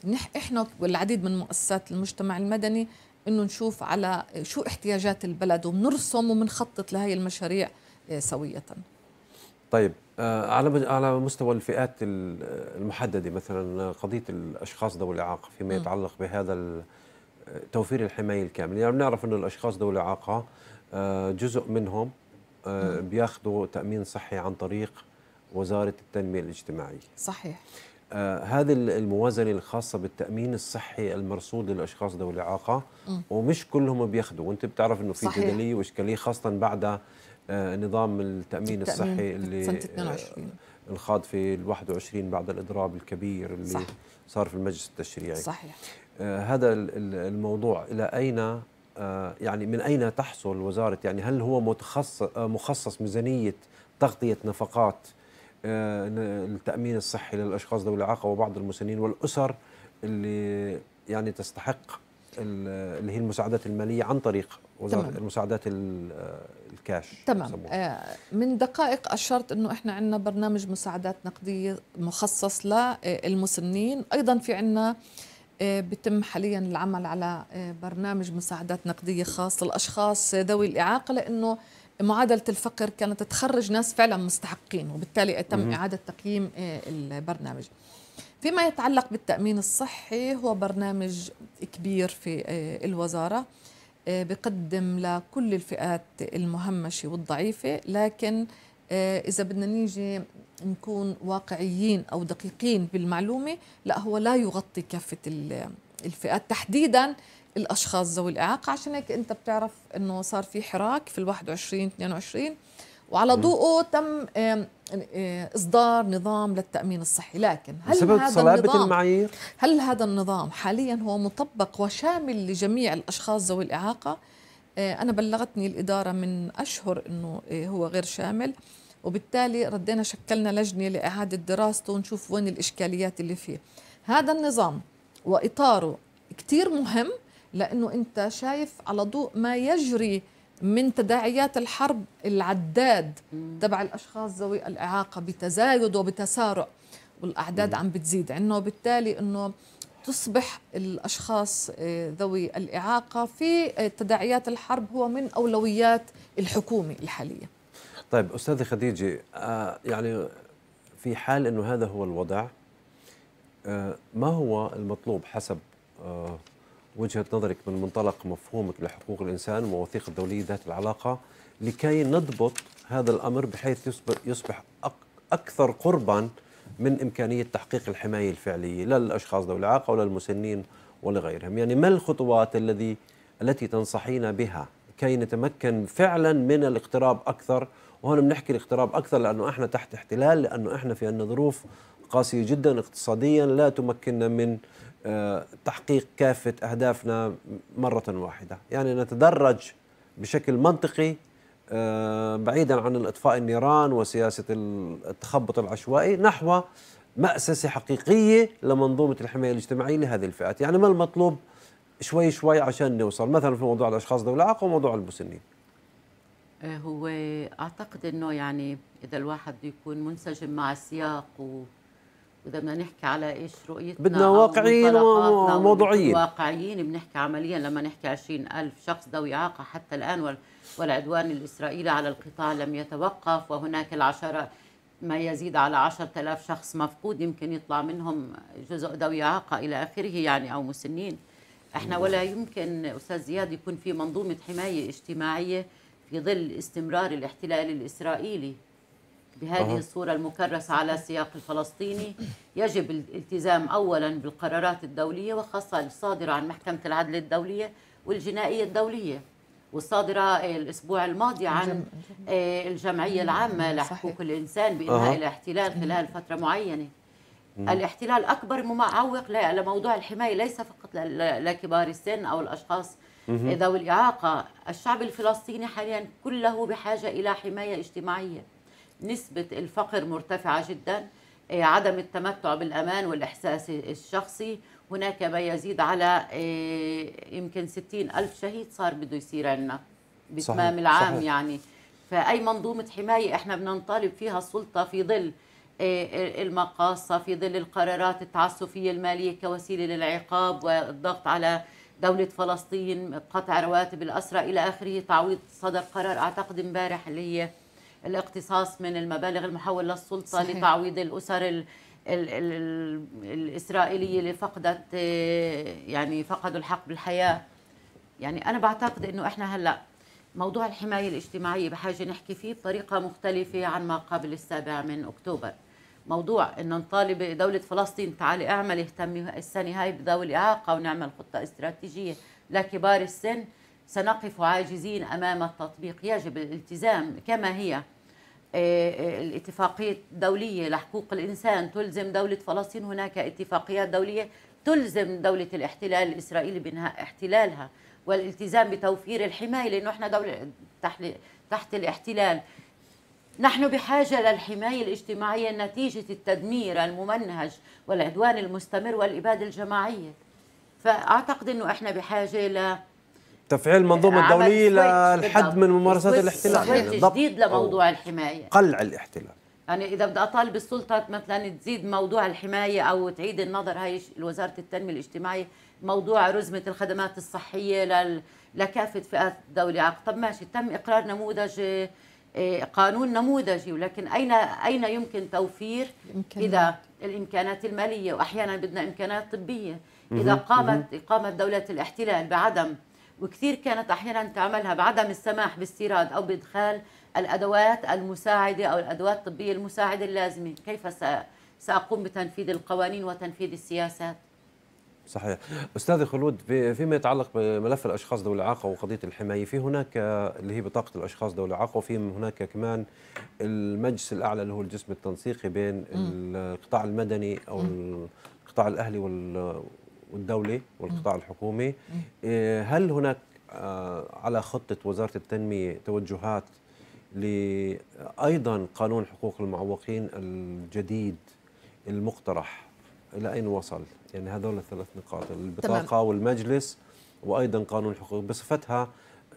نح احنا والعديد من مؤسسات المجتمع المدني انه نشوف على شو احتياجات البلد وبنرسم وبنخطط لهي المشاريع آه، سويه طيب آه، على على مستوى الفئات المحدده مثلا قضيه الاشخاص ذوي الاعاقه فيما يتعلق بهذا توفير الحمايه الكامله يعني بنعرف انه الاشخاص ذوي الاعاقه آه، جزء منهم بياخذوا تامين صحي عن طريق وزاره التنميه الاجتماعيه صحيح آه، هذه الموازنه الخاصه بالتامين الصحي المرصود للاشخاص ذوي الاعاقه ومش كلهم بياخذوا وانت بتعرف انه في جدليه واشكاليه خاصه بعد آه، نظام التامين, التأمين الصحي اللي سنه 22 آه، الخاض في ال 21 بعد الاضراب الكبير اللي صح. صار في المجلس التشريعي صحيح هذا الموضوع الى اين يعني من اين تحصل وزاره يعني هل هو متخصص مخصص ميزانيه تغطيه نفقات آه، التامين الصحي للاشخاص ذوي الاعاقه وبعض المسنين والاسر اللي يعني تستحق اللي هي المساعدات الماليه عن طريق وزاره تمام. المساعدات الكاش تمام سموها. آه، من دقائق اشرت انه احنا عندنا برنامج مساعدات نقديه مخصص للمسنين آه، ايضا في عندنا بتم حاليا العمل على برنامج مساعدات نقديه خاص للاشخاص ذوي الاعاقه لانه معادلة الفقر كانت تخرج ناس فعلا مستحقين وبالتالي تم إعادة تقييم آه، البرنامج فيما يتعلق بالتأمين الصحي هو برنامج كبير في آه، الوزارة آه، بقدم لكل الفئات المهمشة والضعيفة لكن إذا بدنا نيجي نكون واقعيين أو دقيقين بالمعلومة لا هو لا يغطي كافة الفئات تحديدا الاشخاص ذوي الاعاقه عشان هيك انت بتعرف انه صار في حراك في ال 21 22 وعلى ضوءه تم آه، اصدار نظام للتامين الصحي لكن هل بسبب هذا صلابة النظام المعايير هل هذا النظام حاليا هو مطبق وشامل لجميع الاشخاص ذوي الاعاقه آه، انا بلغتني الاداره من اشهر انه آه، هو غير شامل وبالتالي ردينا شكلنا لجنه لاعاده دراسته ونشوف وين الاشكاليات اللي فيه هذا النظام واطاره كثير مهم لانه انت شايف على ضوء ما يجري من تداعيات الحرب العداد تبع الاشخاص ذوي الاعاقه بتزايد وبتسارع والاعداد عم بتزيد عندنا وبالتالي انه تصبح الاشخاص آه، ذوي الاعاقه في آه، تداعيات الحرب هو من اولويات الحكومه الحاليه. طيب استاذه خديجه آه، يعني في حال انه هذا هو الوضع ما هو المطلوب حسب وجهه نظرك من منطلق مفهومك لحقوق الانسان والمواثيق الدوليه ذات العلاقه لكي نضبط هذا الامر بحيث يصبح يصبح اكثر قربا من امكانيه تحقيق الحمايه الفعليه للاشخاص ذوي الاعاقه ولا ولغيرهم، يعني ما الخطوات الذي التي تنصحين بها كي نتمكن فعلا من الاقتراب اكثر وهنا بنحكي الاقتراب اكثر لانه احنا تحت احتلال لانه احنا في ان ظروف قاسيه جدا اقتصاديا لا تمكننا من تحقيق كافة أهدافنا مرة واحدة يعني نتدرج بشكل منطقي آه، بعيدا عن الإطفاء النيران وسياسة التخبط العشوائي نحو مأسسة حقيقية لمنظومة الحماية الاجتماعية لهذه الفئات يعني ما المطلوب شوي شوي عشان نوصل مثلا في موضوع الأشخاص ذوي الإعاقة وموضوع المسنين آه، هو أعتقد أنه يعني إذا الواحد يكون منسجم مع السياق و واذا بدنا نحكي على ايش رؤيتنا بدنا واقعيين وموضوعيين واقعيين بنحكي عمليا لما نحكي 20000 شخص ذوي اعاقه حتى الان والعدوان الاسرائيلي على القطاع لم يتوقف وهناك العشره ما يزيد على 10000 شخص مفقود يمكن يطلع منهم جزء ذوي اعاقه الى اخره يعني او مسنين احنا ولا يمكن استاذ زياد يكون في منظومه حمايه اجتماعيه في ظل استمرار الاحتلال الاسرائيلي بهذه الصورة المكرسة على السياق الفلسطيني يجب الالتزام أولا بالقرارات الدولية وخاصة الصادرة عن محكمة العدل الدولية والجنائية الدولية والصادرة الأسبوع الماضي عن آه، الجمعية العامة لحقوق الإنسان بإنهاء الاحتلال خلال فترة معينة الاحتلال أكبر معوق لموضوع الحماية ليس فقط لكبار السن أو الأشخاص ذوي الإعاقة الشعب الفلسطيني حاليا كله بحاجة إلى حماية اجتماعية نسبة الفقر مرتفعة جدا آه، عدم التمتع بالأمان والإحساس الشخصي هناك ما يزيد على آه، يمكن ستين ألف شهيد صار بده يصير عنا بتمام العام صحيح. يعني فأي منظومة حماية إحنا بننطالب فيها السلطة في ظل آه، المقاصة في ظل القرارات التعسفية المالية كوسيلة للعقاب والضغط على دولة فلسطين قطع رواتب الأسرى إلى آخره تعويض صدر قرار أعتقد امبارح اللي هي الاقتصاص من المبالغ المحولة للسلطة صحيح. لتعويض الأسر ال ال ال الإسرائيلية اللي فقدت يعني فقدوا الحق بالحياة يعني أنا بعتقد أنه إحنا هلأ موضوع الحماية الاجتماعية بحاجة نحكي فيه بطريقة مختلفة عن ما قبل السابع من أكتوبر موضوع أنه نطالب دولة فلسطين تعالي اعمل اهتمي السنة هاي بذوي الإعاقة ونعمل خطة استراتيجية لكبار السن سنقف عاجزين أمام التطبيق يجب الالتزام كما هي آه، آه، الاتفاقية الدولية لحقوق الإنسان تلزم دولة فلسطين هناك اتفاقيات دولية تلزم دولة الاحتلال الإسرائيلي بإنهاء احتلالها والالتزام بتوفير الحماية لأنه احنا دولة تحت, تحت الاحتلال نحن بحاجة للحماية الاجتماعية نتيجة التدمير الممنهج والعدوان المستمر والإبادة الجماعية فأعتقد أنه احنا بحاجة ل تفعيل المنظومه الدوليه للحد من ممارسات الاحتلال يعني تجديد لموضوع الحمايه قلع الاحتلال يعني اذا بدي اطالب السلطه مثلا تزيد موضوع الحمايه او تعيد النظر هاي وزاره التنميه الاجتماعيه موضوع رزمه الخدمات الصحيه لل... لكافه فئات الدوله طب ماشي تم اقرار نموذج آه، قانون نموذجي ولكن اين اين يمكن توفير الإمكانات. اذا الامكانات الماليه واحيانا بدنا امكانات طبيه اذا قامت قامت دوله الاحتلال بعدم وكثير كانت احيانا تعملها بعدم السماح باستيراد او بادخال الادوات المساعده او الادوات الطبيه المساعده اللازمه، كيف ساقوم بتنفيذ القوانين وتنفيذ السياسات؟ صحيح استاذ خلود فيما يتعلق بملف الاشخاص ذوي الاعاقه وقضيه الحمايه في هناك اللي هي بطاقه الاشخاص ذوي الاعاقه وفي هناك كمان المجلس الاعلى اللي هو الجسم التنسيقي بين القطاع المدني او القطاع الاهلي وال والدولة والقطاع الحكومي إيه، هل هناك آه، على خطة وزارة التنمية توجهات أيضا قانون حقوق المعوقين الجديد المقترح إلى أين وصل؟ يعني هذول الثلاث نقاط البطاقة تمام. والمجلس وأيضا قانون حقوق بصفتها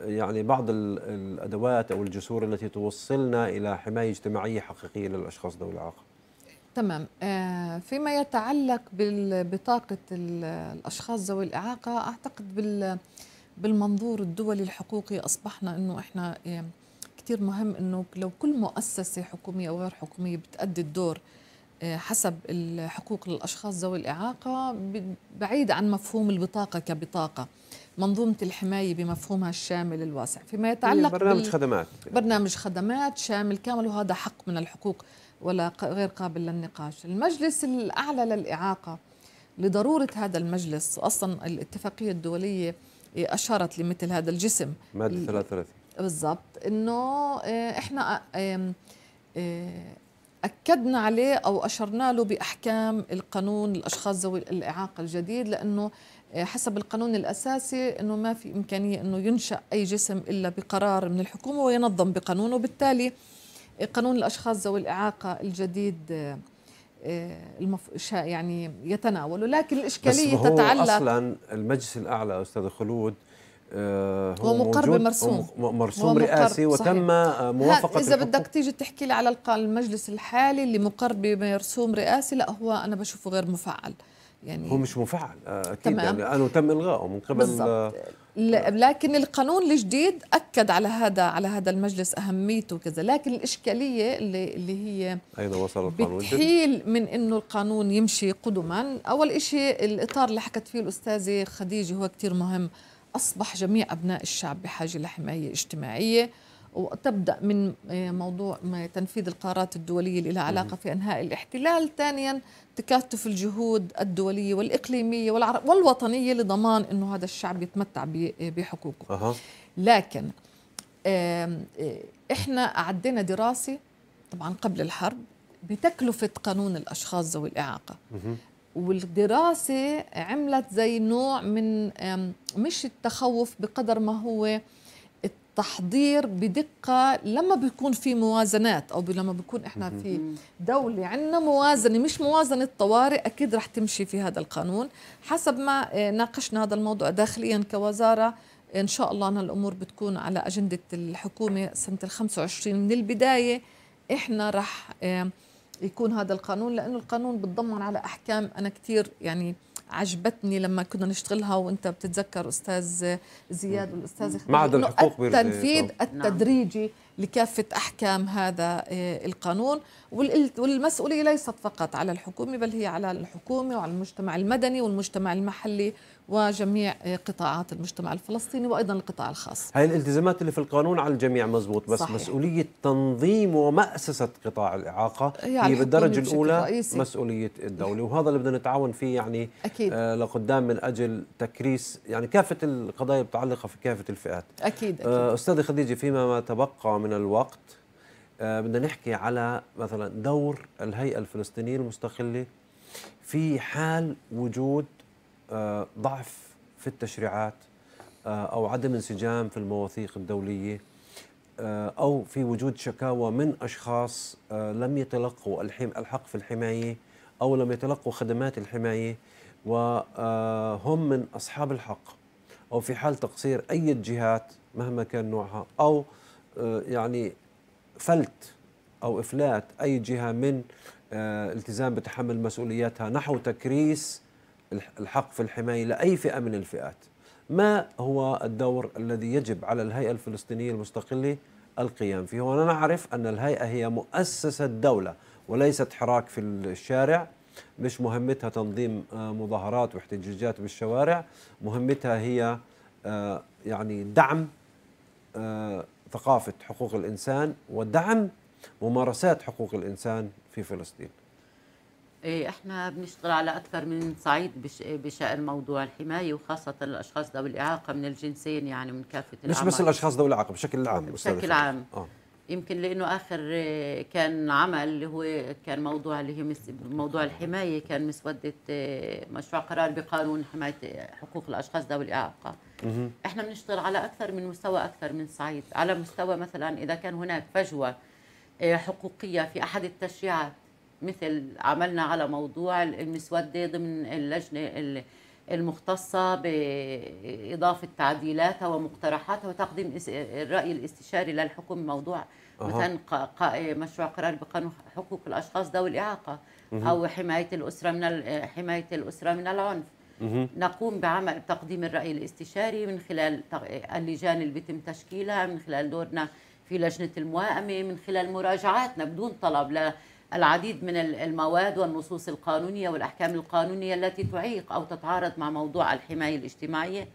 يعني بعض الادوات او الجسور التي توصلنا الى حمايه اجتماعيه حقيقيه للاشخاص ذوي الاعاقه. تمام آه، فيما يتعلق بطاقة الأشخاص ذوي الإعاقة أعتقد بالمنظور الدولي الحقوقي أصبحنا أنه إحنا آه، كثير مهم أنه لو كل مؤسسة حكومية أو غير حكومية بتأدي الدور آه، حسب الحقوق للأشخاص ذوي الإعاقة بعيد عن مفهوم البطاقة كبطاقة منظومة الحماية بمفهومها الشامل الواسع فيما يتعلق برنامج خدمات برنامج خدمات شامل كامل وهذا حق من الحقوق ولا غير قابل للنقاش المجلس الأعلى للإعاقة لضرورة هذا المجلس أصلا الاتفاقية الدولية أشارت لمثل هذا الجسم مادة 33 بالضبط أنه آه، إحنا آه، آه، أكدنا عليه أو أشرنا له بأحكام القانون الأشخاص ذوي الإعاقة الجديد لأنه حسب القانون الأساسي أنه ما في إمكانية أنه ينشأ أي جسم إلا بقرار من الحكومة وينظم بقانون وبالتالي قانون الاشخاص ذوي الاعاقه الجديد آه، آه، المف... يعني يتناوله لكن الاشكاليه بس هو تتعلق اصلا المجلس الاعلى استاذ خلود آه، هو, هو مقر بمرسوم مرسوم مقر رئاسي وتم موافقه اذا بدك تيجي تحكي لي على المجلس الحالي اللي مقر بمرسوم رئاسي لا هو انا بشوفه غير مفعل يعني هو مش مفعل آه، اكيد تمام. يعني انه تم الغائه من قبل بالضبط. آه، لكن القانون الجديد اكد على هذا على هذا المجلس اهميته وكذا لكن الاشكاليه اللي اللي هي اين وصل القانون بتحيل من انه القانون يمشي قدما اول شيء الاطار اللي حكت فيه الاستاذه خديجه هو كثير مهم اصبح جميع ابناء الشعب بحاجه لحمايه اجتماعيه وتبدا من آه، موضوع تنفيذ القرارات الدوليه اللي لها علاقه في انهاء الاحتلال ثانيا تكاتف الجهود الدوليه والإقليمية والعرب والوطنية لضمان أنه هذا الشعب يتمتع بحقوقه أه. لكن إحنا أعدينا دراسة طبعا قبل الحرب بتكلفة قانون الأشخاص ذوي الإعاقة أه. والدراسة عملت زي نوع من مش التخوف بقدر ما هو تحضير بدقة لما بيكون في موازنات أو لما بيكون إحنا في دولة عندنا موازنة مش موازنة طوارئ أكيد رح تمشي في هذا القانون حسب ما آه، ناقشنا هذا الموضوع داخليا كوزارة إن شاء الله أن الأمور بتكون على أجندة الحكومة سنة ال 25 من البداية إحنا رح يكون هذا القانون لأنه القانون بتضمن على أحكام أنا كثير يعني عجبتني لما كنا نشتغلها وانت بتتذكر استاذ زياد والاستاذ معهد الحقوق التنفيذ التدريجي لكافه احكام هذا آه، القانون والمسؤوليه ليست فقط على الحكومه بل هي على الحكومه وعلى المجتمع المدني والمجتمع المحلي وجميع قطاعات المجتمع الفلسطيني وايضا القطاع الخاص هاي الالتزامات اللي في القانون على الجميع مزبوط بس صحيح. مسؤوليه تنظيم ومؤسسه قطاع الاعاقه يعني هي بالدرجه الاولى مسؤوليه الدوله وهذا اللي بدنا نتعاون فيه يعني أكيد. آه لقدام من اجل تكريس يعني كافه القضايا المتعلقه في كافه الفئات اكيد, أكيد. آه استاذه خديجه فيما ما تبقى من الوقت آه بدنا نحكي على مثلا دور الهيئه الفلسطينيه المستقله في حال وجود آه، ضعف في التشريعات آه، او عدم انسجام في المواثيق الدوليه آه، او في وجود شكاوى من اشخاص لم يتلقوا الحق في الحمايه او لم يتلقوا خدمات الحمايه وهم من اصحاب الحق او في حال تقصير اي جهات مهما كان نوعها او يعني فلت او افلات اي جهه من التزام بتحمل مسؤولياتها نحو تكريس الحق في الحماية لأي فئة من الفئات ما هو الدور الذي يجب على الهيئة الفلسطينية المستقلة القيام فيه وأنا نعرف أن الهيئة هي مؤسسة دولة وليست حراك في الشارع مش مهمتها تنظيم آه، مظاهرات واحتجاجات بالشوارع مهمتها هي آه، يعني دعم آه، ثقافة حقوق الإنسان ودعم ممارسات حقوق الإنسان في فلسطين إيه احنا بنشتغل على اكثر من صعيد بشان موضوع الحمايه وخاصه الاشخاص ذوي الاعاقه من الجنسين يعني من كافه مش بس الاشخاص ذوي الاعاقه بشكل عام بشكل عام آه. يمكن لانه اخر آه، كان عمل اللي هو كان موضوع اللي هي موضوع الحمايه كان مسوده آه، مشروع قرار بقانون حمايه حقوق الاشخاص ذوي الاعاقه مه. احنا بنشتغل على اكثر من مستوى اكثر من صعيد على مستوى مثلا اذا كان هناك فجوه آه، حقوقيه في احد التشريعات مثل عملنا على موضوع المسودة ضمن اللجنة المختصة بإضافة تعديلاتها ومقترحاتها وتقديم الرأي الاستشاري للحكم موضوع مثلا مشروع قرار بقانون حقوق الأشخاص ذوي الإعاقة أو حماية الأسرة من حماية الأسرة من العنف نقوم بعمل تقديم الرأي الاستشاري من خلال اللجان اللي بيتم تشكيلها من خلال دورنا في لجنة الموائمة من خلال مراجعاتنا بدون طلب العديد من المواد والنصوص القانونية والأحكام القانونية التي تعيق أو تتعارض مع موضوع الحماية الاجتماعية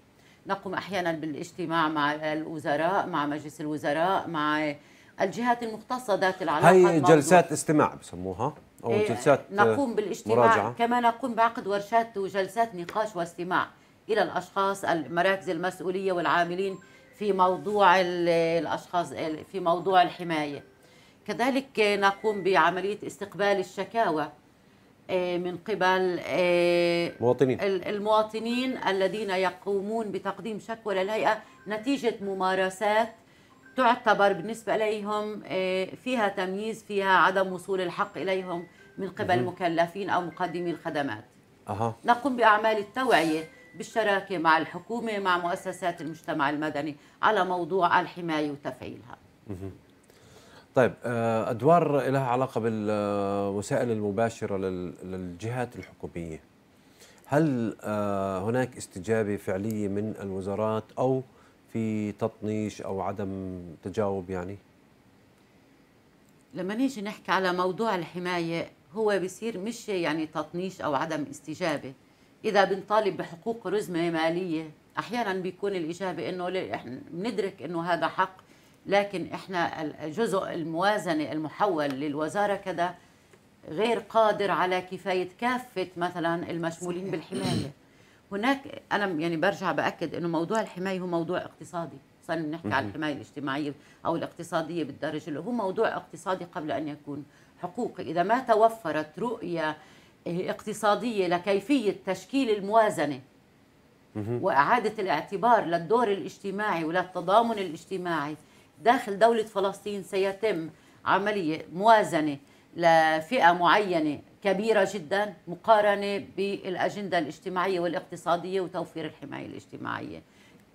نقوم أحيانا بالاجتماع مع الوزراء مع مجلس الوزراء مع الجهات المختصة ذات العلاقة هي جلسات جلسات استماع بسموها أو إيه جلسات آه، نقوم بالاجتماع مراجعة. كما نقوم بعقد ورشات وجلسات نقاش واستماع إلى الأشخاص المراكز المسؤولية والعاملين في موضوع الأشخاص في موضوع الحماية كذلك نقوم بعملية استقبال الشكاوى آه، من قبل آه، مواطنين. المواطنين الذين يقومون بتقديم شكوى للهيئة نتيجة ممارسات تعتبر بالنسبة إليهم آه، فيها تمييز فيها عدم وصول الحق إليهم من قبل المكلفين أو مقدمي الخدمات أه. نقوم بأعمال التوعية بالشراكة مع الحكومة مع مؤسسات المجتمع المدني على موضوع الحماية وتفعيلها طيب آه، ادوار لها علاقه بالوسائل المباشره للجهات الحكوميه هل آه، هناك استجابه فعليه من الوزارات او في تطنيش او عدم تجاوب يعني لما نيجي نحكي على موضوع الحمايه هو بصير مش يعني تطنيش او عدم استجابه اذا بنطالب بحقوق رزمه ماليه احيانا بيكون الاجابه انه بندرك انه هذا حق لكن احنا الجزء الموازنه المحول للوزاره كذا غير قادر على كفايه كافه مثلا المشمولين بالحمايه هناك انا يعني برجع باكد انه موضوع الحمايه هو موضوع اقتصادي صار بنحكي عن الحمايه الاجتماعيه او الاقتصاديه بالدرجه اللي هو موضوع اقتصادي قبل ان يكون حقوقي اذا ما توفرت رؤيه اقتصاديه لكيفيه تشكيل الموازنه واعاده الاعتبار للدور الاجتماعي وللتضامن الاجتماعي داخل دولة فلسطين سيتم عملية موازنة لفئة معينة كبيرة جدا مقارنة بالأجندة الاجتماعية والاقتصادية وتوفير الحماية الاجتماعية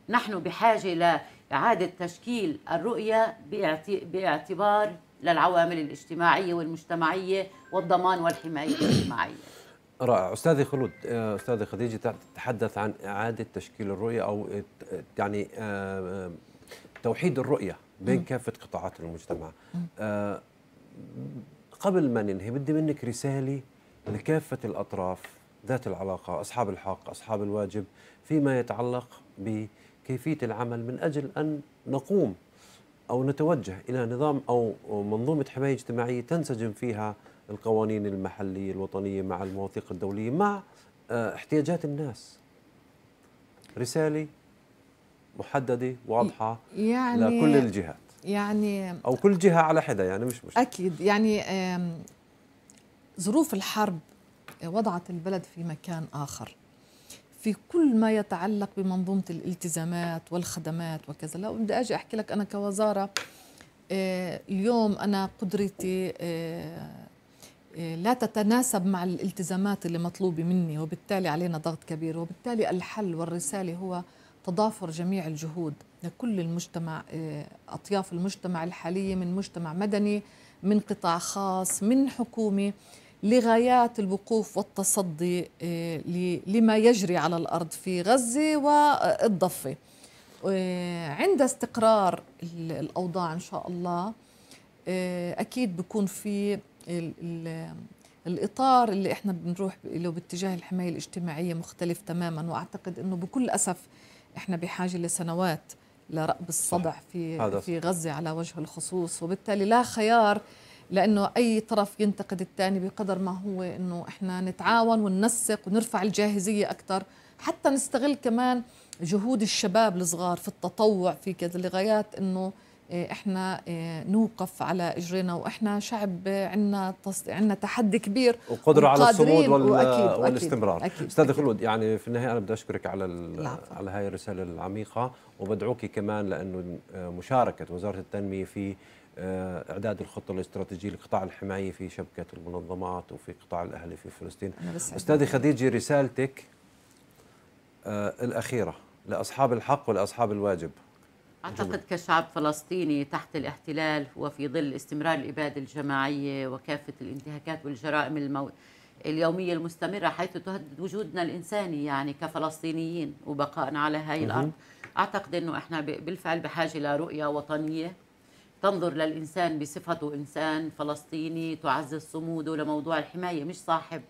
نحن بحاجة لإعادة تشكيل الرؤية باعتبار للعوامل الاجتماعية والمجتمعية والضمان والحماية الاجتماعية رائع استاذي خلود آه، استاذه خديجه تتحدث عن اعاده تشكيل الرؤيه او يعني آه، توحيد الرؤيه بين كافه قطاعات المجتمع آه قبل ما ننهي بدي منك رساله لكافه الاطراف ذات العلاقه اصحاب الحق اصحاب الواجب فيما يتعلق بكيفيه العمل من اجل ان نقوم او نتوجه الى نظام او منظومه حمايه اجتماعيه تنسجم فيها القوانين المحليه الوطنيه مع المواثيق الدوليه مع آه، احتياجات الناس رساله محدده واضحه يعني لكل الجهات يعني او كل جهه على حدا يعني مش مشكله اكيد يعني ظروف الحرب وضعت البلد في مكان اخر في كل ما يتعلق بمنظومه الالتزامات والخدمات وكذا لو بدي اجي احكي لك انا كوزاره آه، اليوم انا قدرتي آه، آه، لا تتناسب مع الالتزامات اللي مطلوبه مني وبالتالي علينا ضغط كبير وبالتالي الحل والرساله هو تضافر جميع الجهود لكل المجتمع آه، أطياف المجتمع الحالية من مجتمع مدني من قطاع خاص من حكومة لغايات الوقوف والتصدي آه، لما يجري على الأرض في غزة والضفة آه، عند استقرار الأوضاع إن شاء الله أكيد بكون في الإطار اللي إحنا بنروح له باتجاه الحماية الاجتماعية مختلف تماما وأعتقد أنه بكل أسف احنا بحاجه لسنوات لرأب الصدع في في غزه على وجه الخصوص وبالتالي لا خيار لانه اي طرف ينتقد الثاني بقدر ما هو انه احنا نتعاون وننسق ونرفع الجاهزيه اكثر حتى نستغل كمان جهود الشباب الصغار في التطوع في كذا لغايات انه إيه، احنا إيه، نوقف على اجرينا واحنا شعب عندنا تص... عندنا تحدي كبير وقدره على الصمود وال... وأكيد والاستمرار أكيد استاذ خلود يعني في النهايه انا بدي اشكرك على ال... على هاي الرساله العميقه وبدعوك كمان لانه آه، مشاركه وزاره التنميه في آه، اعداد الخطه الاستراتيجيه لقطاع الحمايه في شبكه المنظمات وفي قطاع الاهلي في فلسطين استاذي خديجه رسالتك آه، الاخيره لاصحاب الحق ولاصحاب الواجب أعتقد كشعب فلسطيني تحت الاحتلال وفي ظل استمرار الإبادة الجماعية وكافة الانتهاكات والجرائم المو... اليومية المستمرة حيث تهدد وجودنا الإنساني يعني كفلسطينيين وبقائنا على هاي الأرض أعتقد أنه إحنا بالفعل بحاجة لرؤية وطنية تنظر للإنسان بصفته إنسان فلسطيني تعزز صموده لموضوع الحماية مش صاحب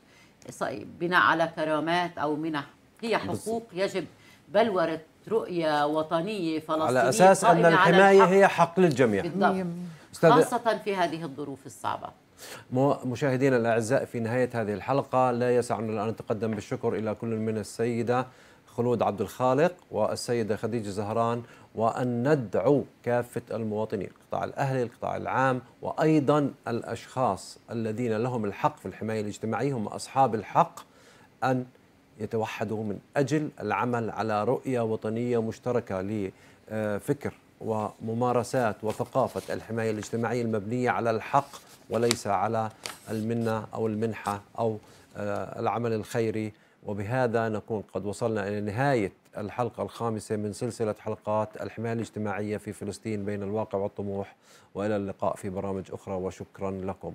بناء على كرامات أو منح هي حقوق يجب بلورة رؤية وطنية فلسطينية على أساس أن الحماية هي حق للجميع بالضبط نعم. خاصة في هذه الظروف الصعبة مشاهدينا الأعزاء في نهاية هذه الحلقة لا يسعنا الآن نتقدم بالشكر إلى كل من السيدة خلود عبد الخالق والسيدة خديجة زهران وأن ندعو كافة المواطنين القطاع الأهلي القطاع العام وأيضا الأشخاص الذين لهم الحق في الحماية الاجتماعية هم أصحاب الحق أن يتوحدوا من أجل العمل على رؤية وطنية مشتركة لفكر وممارسات وثقافة الحماية الاجتماعية المبنية على الحق وليس على المنة أو المنحة أو آه، العمل الخيري وبهذا نكون قد وصلنا إلى نهاية الحلقة الخامسة من سلسلة حلقات الحماية الاجتماعية في فلسطين بين الواقع والطموح وإلى اللقاء في برامج أخرى وشكرا لكم